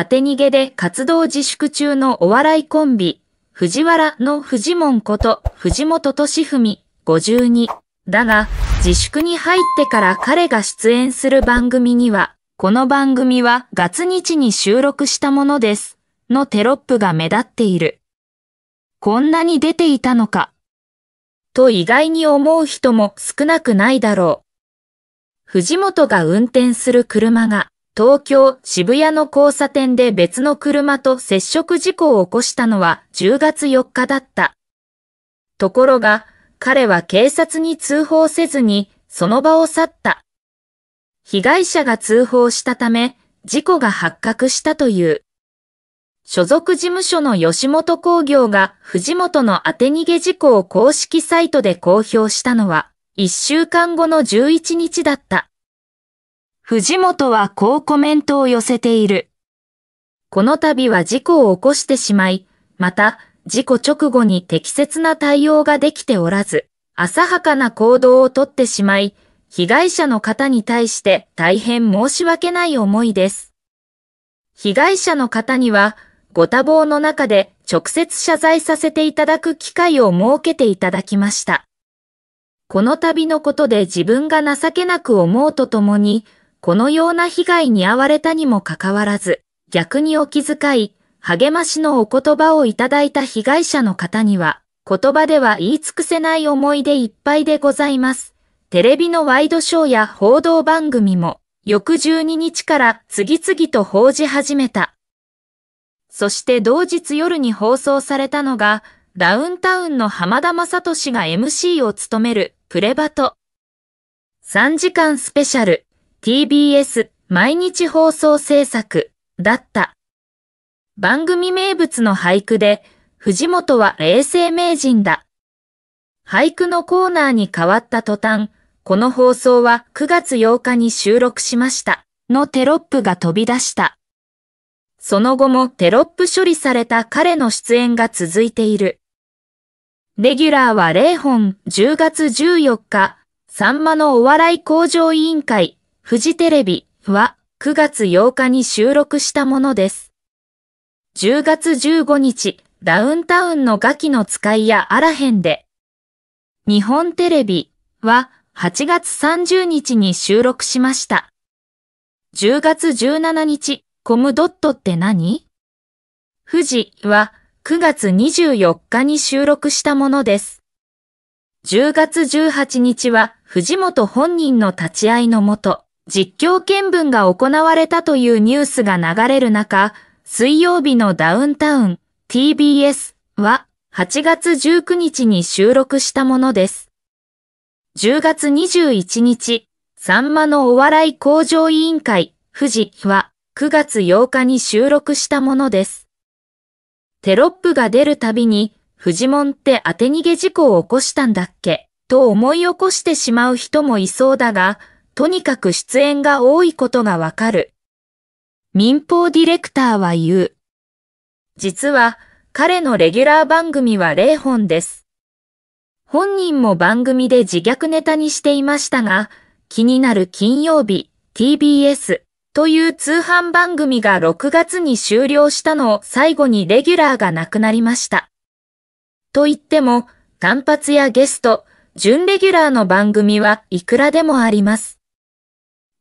当て逃げで活動自粛中のお笑いコンビ、藤原の藤門こと藤本敏文52。だが、自粛に入ってから彼が出演する番組には、この番組は月日に収録したものです。のテロップが目立っている。こんなに出ていたのか。と意外に思う人も少なくないだろう。藤本が運転する車が東京、渋谷の交差点で別の車と接触事故を起こしたのは10月4日だった。ところが、彼は警察に通報せずに、その場を去った。被害者が通報したため、事故が発覚したという。所属事務所の吉本工業が藤本の当て逃げ事故を公式サイトで公表したのは、1週間後の11日だった。藤本はこうコメントを寄せている。この度は事故を起こしてしまい、また、事故直後に適切な対応ができておらず、浅はかな行動をとってしまい、被害者の方に対して大変申し訳ない思いです。被害者の方には、ご多忙の中で直接謝罪させていただく機会を設けていただきました。この度のことで自分が情けなく思うとともに、このような被害に遭われたにもかかわらず、逆にお気遣い、励ましのお言葉をいただいた被害者の方には、言葉では言い尽くせない思い出いっぱいでございます。テレビのワイドショーや報道番組も、翌12日から次々と報じ始めた。そして同日夜に放送されたのが、ダウンタウンの浜田雅俊が MC を務めるプレバト。3時間スペシャル。TBS 毎日放送制作だった。番組名物の俳句で、藤本は永世名人だ。俳句のコーナーに変わった途端、この放送は9月8日に収録しました。のテロップが飛び出した。その後もテロップ処理された彼の出演が続いている。レギュラーは0本10月14日、さんまのお笑い工場委員会フジテレビは9月8日に収録したものです。10月15日、ダウンタウンのガキの使いやあらへんで。日本テレビは8月30日に収録しました。10月17日、コムドットって何富士は9月24日に収録したものです。10月18日は藤本本人の立ち会いのもと、実況見分が行われたというニュースが流れる中、水曜日のダウンタウン TBS は8月19日に収録したものです。10月21日、サンマのお笑い工場委員会富士は9月8日に収録したものです。テロップが出るたびに、フジモンって当て逃げ事故を起こしたんだっけと思い起こしてしまう人もいそうだが、とにかく出演が多いことがわかる。民放ディレクターは言う。実は彼のレギュラー番組は0本です。本人も番組で自虐ネタにしていましたが、気になる金曜日、TBS という通販番組が6月に終了したのを最後にレギュラーがなくなりました。と言っても、単発やゲスト、準レギュラーの番組はいくらでもあります。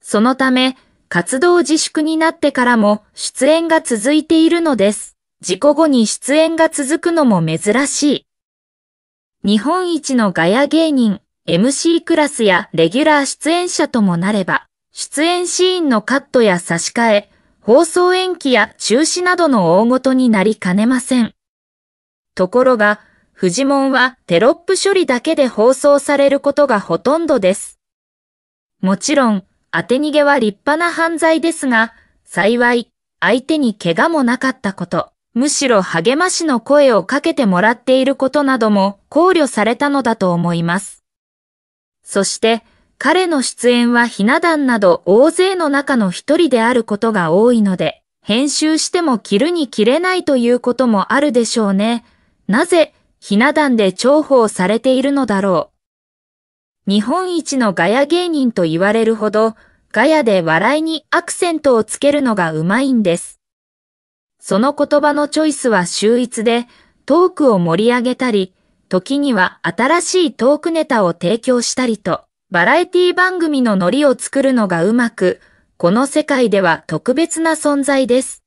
そのため、活動自粛になってからも出演が続いているのです。事故後に出演が続くのも珍しい。日本一のガヤ芸人、MC クラスやレギュラー出演者ともなれば、出演シーンのカットや差し替え、放送延期や中止などの大事になりかねません。ところが、フジモンはテロップ処理だけで放送されることがほとんどです。もちろん、当て逃げは立派な犯罪ですが、幸い、相手に怪我もなかったこと、むしろ励ましの声をかけてもらっていることなども考慮されたのだと思います。そして、彼の出演はひな壇など大勢の中の一人であることが多いので、編集しても着るに着れないということもあるでしょうね。なぜ、ひな壇で重宝されているのだろう。日本一のガヤ芸人と言われるほど、ガヤで笑いにアクセントをつけるのがうまいんです。その言葉のチョイスは秀逸で、トークを盛り上げたり、時には新しいトークネタを提供したりと、バラエティ番組のノリを作るのがうまく、この世界では特別な存在です。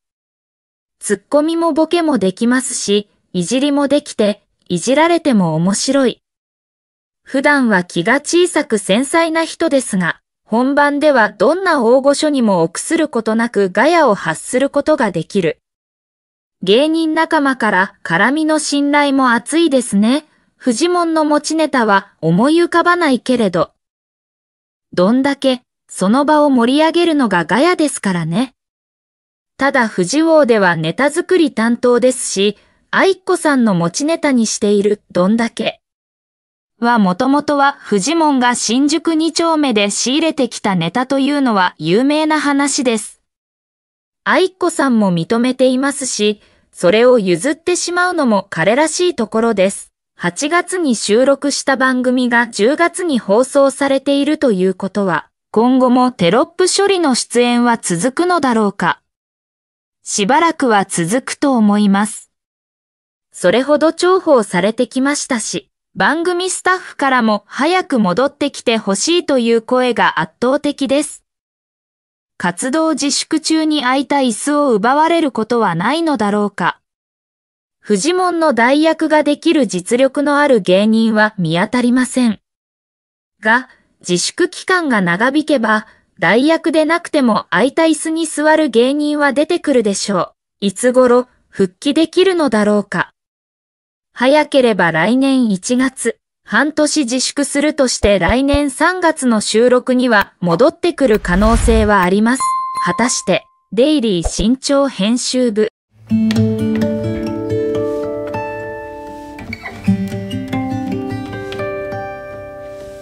ツッコミもボケもできますし、いじりもできて、いじられても面白い。普段は気が小さく繊細な人ですが、本番ではどんな大御所にも臆することなくガヤを発することができる。芸人仲間から絡みの信頼も厚いですね。フジモンの持ちネタは思い浮かばないけれど。どんだけ、その場を盛り上げるのがガヤですからね。ただフジーではネタ作り担当ですし、愛子さんの持ちネタにしているどんだけ。はもともとはフジモンが新宿2丁目で仕入れてきたネタというのは有名な話です。愛子さんも認めていますし、それを譲ってしまうのも彼らしいところです。8月に収録した番組が10月に放送されているということは、今後もテロップ処理の出演は続くのだろうか。しばらくは続くと思います。それほど重宝されてきましたし。番組スタッフからも早く戻ってきてほしいという声が圧倒的です。活動自粛中に空いた椅子を奪われることはないのだろうか。フジモンの代役ができる実力のある芸人は見当たりません。が、自粛期間が長引けば、代役でなくても空いた椅子に座る芸人は出てくるでしょう。いつ頃、復帰できるのだろうか。早ければ来年1月、半年自粛するとして来年3月の収録には戻ってくる可能性はあります。果たして、デイリー新調編集部。